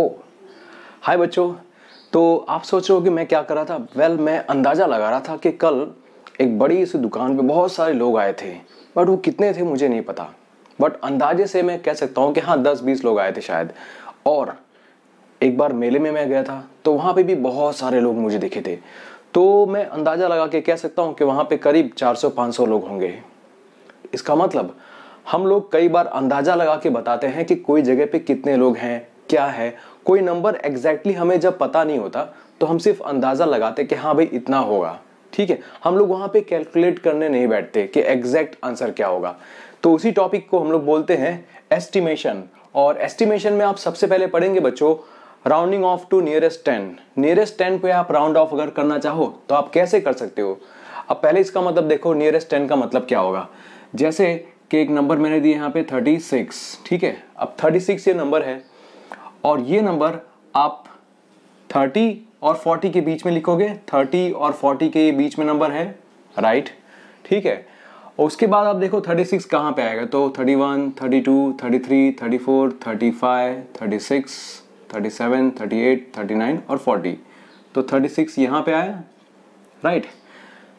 ओ हाय बच्चों तो आप सोच रहे हो कि मैं क्या कर रहा था वेल well, मैं अंदाज़ा लगा रहा था कि कल एक बड़ी सी दुकान पे बहुत सारे लोग आए थे बट वो कितने थे मुझे नहीं पता बट अंदाजे से मैं कह सकता हूँ कि हाँ दस बीस लोग आए थे शायद और एक बार मेले में मैं गया था तो वहाँ पे भी बहुत सारे लोग मुझे दिखे थे तो मैं अंदाज़ा लगा के कह सकता हूँ कि वहाँ पे करीब 400-500 लोग होंगे इसका मतलब हम लोग कई बार अंदाज़ा लगा के बताते हैं कि कोई जगह पे कितने लोग हैं क्या है कोई नंबर एग्जैक्टली exactly हमें जब पता नहीं होता तो हम सिर्फ अंदाज़ा लगाते कि हाँ भाई इतना होगा ठीक है हम लोग वहां पे कैलकुलेट करने नहीं बैठते कि एग्जैक्ट आंसर क्या होगा तो उसी टॉपिक को हम लोग बोलते हैं एस्टिमेशन और एस्टिमेशन में आप सबसे पहले पढ़ेंगे बच्चों rounding off to nearest ten nearest ten पे आप राउंड ऑफ अगर करना चाहो तो आप कैसे कर सकते हो अब पहले इसका मतलब देखो नियरेस्ट टेन का मतलब क्या होगा जैसे कि एक नंबर मैंने दिया यहाँ पे थर्टी सिक्स ठीक है अब थर्टी सिक्स ये नंबर है और ये नंबर आप 30 और 40 के बीच में लिखोगे 30 और 40 के बीच में नंबर है राइट ठीक है उसके बाद आप देखो 36 कहाँ पर आएगा तो 31, 32, 33, 34, 35, 36, 37, 38, 39 और फोर्टी तो सिक्स यहाँ पर आया राइट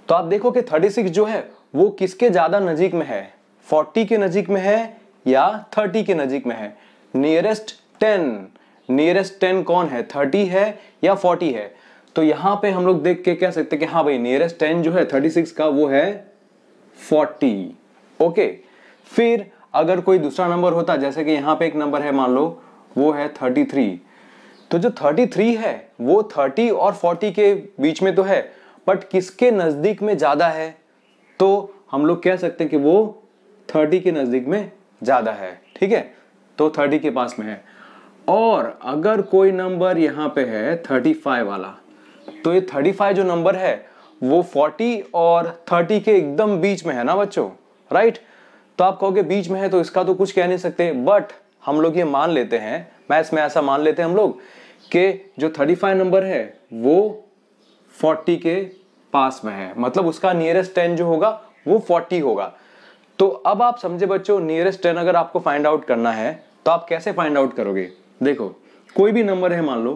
तो आप देखो कि सिक्स जो है वो किसके ज़्यादा नज़दीक में है फोर्टी के नज़दीक में है या थर्टी के नज़दीक में है नियरेस्ट टेन नियरेस्ट टेन कौन है थर्टी है या फोर्टी है तो यहां पे हम लोग देख के कह सकते हैं कि हाँ भाई नियरेस्ट टेन जो है थर्टी सिक्स का वो है फोर्टी ओके फिर अगर कोई दूसरा नंबर होता जैसे कि यहाँ पे एक नंबर है मान लो वो है थर्टी थ्री तो जो थर्टी थ्री है वो थर्टी और फोर्टी के बीच में तो है बट किसके नज़दीक में ज़्यादा है तो हम लोग कह सकते हैं कि वो थर्टी के नज़दीक में ज़्यादा है ठीक है तो थर्टी के पास में है और अगर कोई नंबर यहाँ पे है थर्टी फाइव वाला तो ये थर्टी फाइव जो नंबर है वो फोर्टी और थर्टी के एकदम बीच में है ना बच्चों राइट तो आप कहोगे बीच में है तो इसका तो कुछ कह नहीं सकते बट हम लोग ये मान लेते हैं मैथ्स में ऐसा मान लेते हैं हम लोग कि जो थर्टी फाइव नंबर है वो फोर्टी के पास में है मतलब उसका नियरेस्ट टेन जो होगा वो फोर्टी होगा तो अब आप समझे बच्चों नियरेस्ट टेन अगर आपको फाइंड आउट करना है तो आप कैसे फाइंड आउट करोगे देखो कोई भी नंबर है मान लो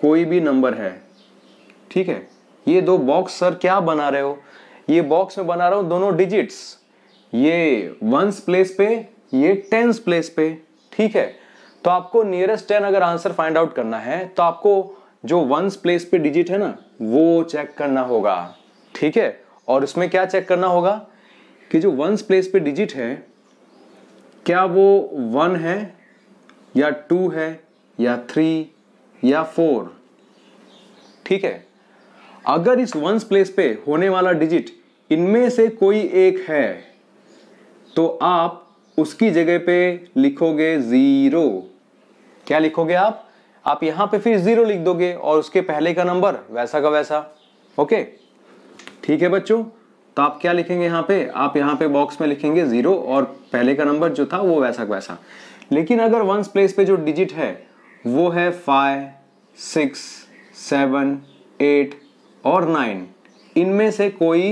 कोई भी नंबर है ठीक है ये दो बॉक्स सर क्या बना रहे हो ये बॉक्स में बना रहा हूं दोनों डिजिट्स ये वंस प्लेस पे ये टेंस प्लेस पे ठीक है तो आपको नियरेस्ट टेन अगर आंसर फाइंड आउट करना है तो आपको जो वंस प्लेस पे डिजिट है ना वो चेक करना होगा ठीक है और उसमें क्या चेक करना होगा कि जो वंस प्लेस पे डिजिट है क्या वो वन है या टू है या थ्री या फोर ठीक है अगर इस वंस प्लेस पे होने वाला डिजिट इनमें से कोई एक है तो आप उसकी जगह पे लिखोगे ज़ीरो क्या लिखोगे आप आप यहां पे फिर ज़ीरो लिख दोगे और उसके पहले का नंबर वैसा का वैसा ओके ठीक है बच्चों तो आप क्या लिखेंगे यहां पे आप यहां पे बॉक्स में लिखेंगे ज़ीरो और पहले का नंबर जो था वो वैसा का वैसा लेकिन अगर वंस प्लेस पे जो डिजिट है वो है फाइव सिक्स सेवन एट और नाइन इनमें से कोई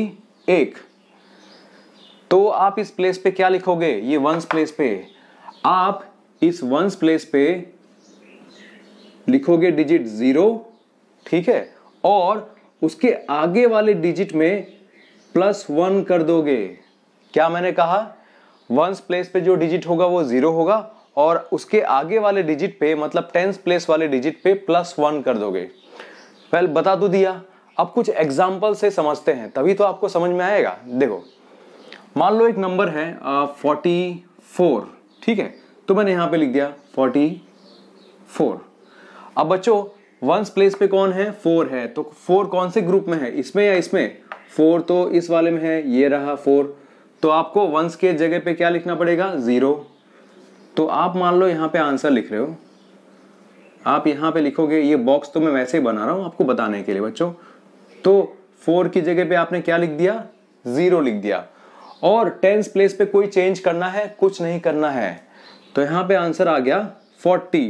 एक तो आप इस प्लेस पे क्या लिखोगे ये वंस प्लेस पे आप इस वंस प्लेस पे लिखोगे डिजिट जीरो ठीक है और उसके आगे वाले डिजिट में प्लस वन कर दोगे क्या मैंने कहा वंस प्लेस पे जो डिजिट होगा वो जीरो होगा और उसके आगे वाले डिजिट पे मतलब टेंस प्लेस वाले डिजिट पे प्लस वन कर दोगे पहल बता तो दिया अब कुछ एग्जाम्पल से समझते हैं तभी तो आपको समझ में आएगा देखो मान लो एक नंबर है फोर्टी फोर ठीक है तो मैंने यहां पे लिख दिया फोर्टी फोर अब बच्चों वंस प्लेस पे कौन है फोर है तो फोर कौन से ग्रुप में है इसमें या इसमें फोर तो इस वाले में है ये रहा फोर तो आपको वंस के जगह पे क्या लिखना पड़ेगा जीरो तो आप मान लो यहाँ पे आंसर लिख रहे हो आप यहाँ पे लिखोगे ये बॉक्स तो मैं वैसे ही बना रहा हूँ आपको बताने के लिए बच्चों तो फोर की जगह पे आपने क्या लिख दिया जीरो लिख दिया और टेंस प्लेस पे कोई चेंज करना है कुछ नहीं करना है तो यहाँ पे आंसर आ गया फोर्टी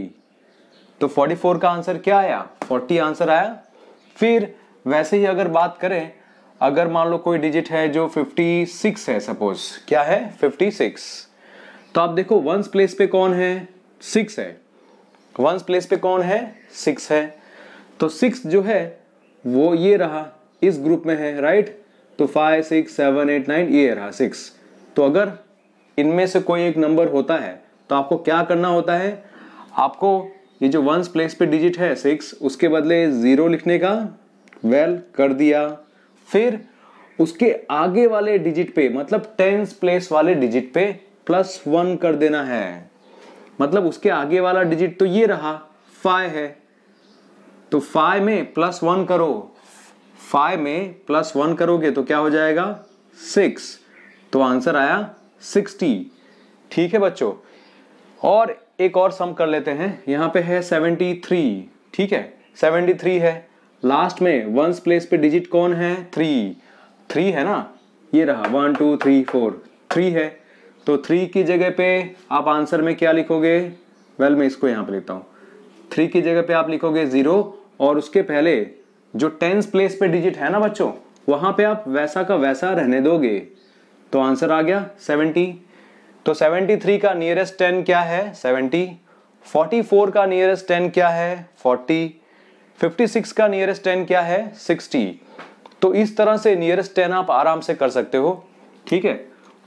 तो फोर्टी फोर का आंसर क्या आया फोर्टी आंसर आया फिर वैसे ही अगर बात करें अगर मान लो कोई डिजिट है जो फिफ्टी सिक्स है सपोज क्या है फिफ्टी सिक्स तो आप देखो वंस प्लेस पे कौन है सिक्स है वंस प्लेस पे कौन है सिक्स है तो सिक्स जो है वो ये रहा इस ग्रुप में है राइट तो five six seven eight nine ये रहा सिक्स तो अगर इनमें से कोई एक नंबर होता है तो आपको क्या करना होता है आपको ये जो वंस प्लेस पे डिजिट है सिक्स उसके बदले ज़ीरो लिखने का वेल well, कर दिया फिर उसके आगे वाले डिजिट पे मतलब टेंस प्लेस वाले डिजिट पे प्लस वन कर देना है मतलब उसके आगे वाला डिजिट तो ये रहा फाइव है तो फाइव में प्लस वन करो फाइव में प्लस वन करोगे तो क्या हो जाएगा सिक्स तो आंसर आया सिक्सटी ठीक है बच्चों और एक और सम कर लेते हैं यहाँ पे है सेवेंटी थ्री ठीक है सेवेंटी थ्री है लास्ट में वंस प्लेस पे डिजिट कौन है थ्री थ्री है ना ये रहा one two three four three है तो थ्री की जगह पे आप आंसर में क्या लिखोगे वेल well, मैं इसको यहां पे लिखता हूँ थ्री की जगह पे आप लिखोगे जीरो और उसके पहले जो टेंस प्लेस पे डिजिट है ना बच्चों वहां पे आप वैसा का वैसा रहने दोगे तो आंसर आ गया सेवेंटी तो सेवेंटी थ्री का नियरेस्ट टेन क्या है सेवेंटी फोर्टी फोर का नियरेस्ट टेन क्या है फोर्टी फिफ्टी सिक्स का नियरेस्ट टेन क्या है सिक्सटी तो इस तरह से नियरेस्ट टेन आप आराम से कर सकते हो ठीक है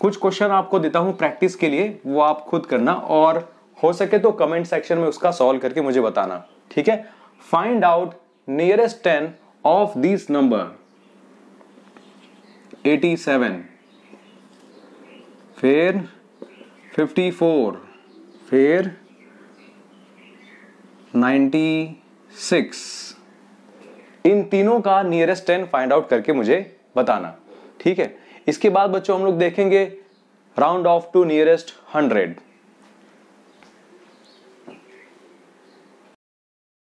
कुछ क्वेश्चन आपको देता हूं प्रैक्टिस के लिए वो आप खुद करना और हो सके तो कमेंट सेक्शन में उसका सॉल्व करके मुझे बताना ठीक है find out nearest ten of this number 87 फिर 54 फिर 96 इन तीनों का नियरेस्ट टेन फाइंड आउट करके मुझे बताना ठीक है इसके बाद बच्चों हम लोग देखेंगे round off to nearest hundred